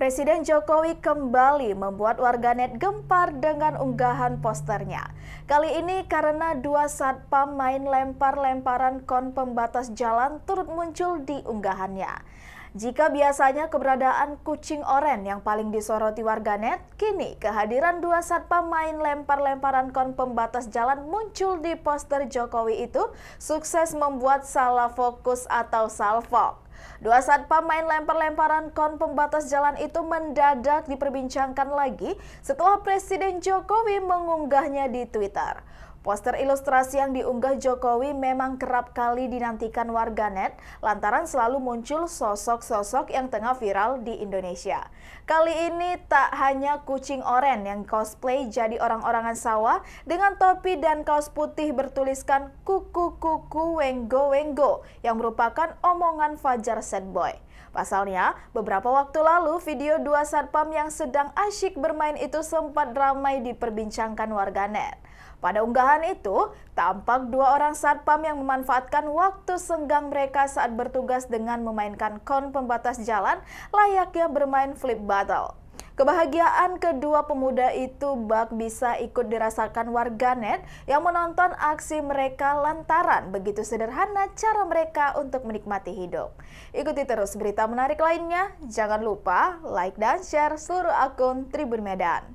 Presiden Jokowi kembali membuat warganet gempar dengan unggahan posternya. Kali ini karena dua satpam main lempar-lemparan kon pembatas jalan turut muncul di unggahannya. Jika biasanya keberadaan kucing oren yang paling disoroti warganet, kini kehadiran dua satpam main lempar-lemparan kon pembatas jalan muncul di poster Jokowi itu sukses membuat salah fokus atau salfok. Dua satpam main lempar-lemparan kon pembatas jalan itu mendadak diperbincangkan lagi setelah Presiden Jokowi mengunggahnya di Twitter. Poster ilustrasi yang diunggah Jokowi memang kerap kali dinantikan warganet lantaran selalu muncul sosok-sosok yang tengah viral di Indonesia. Kali ini tak hanya kucing oren yang cosplay jadi orang-orangan sawah dengan topi dan kaos putih bertuliskan kuku kuku wenggo wenggo yang merupakan omongan Fajar Sad Boy. Pasalnya, beberapa waktu lalu video dua satpam yang sedang asyik bermain itu sempat ramai diperbincangkan warganet. Pada unggahan perubahan itu, tampak dua orang satpam yang memanfaatkan waktu senggang mereka saat bertugas dengan memainkan kon pembatas jalan layaknya bermain flip battle. Kebahagiaan kedua pemuda itu bak bisa ikut dirasakan warganet yang menonton aksi mereka lantaran begitu sederhana cara mereka untuk menikmati hidup. Ikuti terus berita menarik lainnya. Jangan lupa like dan share seluruh akun Tribun Medan.